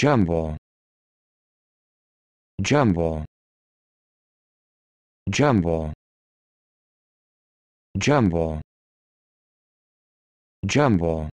jumble jumble jumble jumble jumble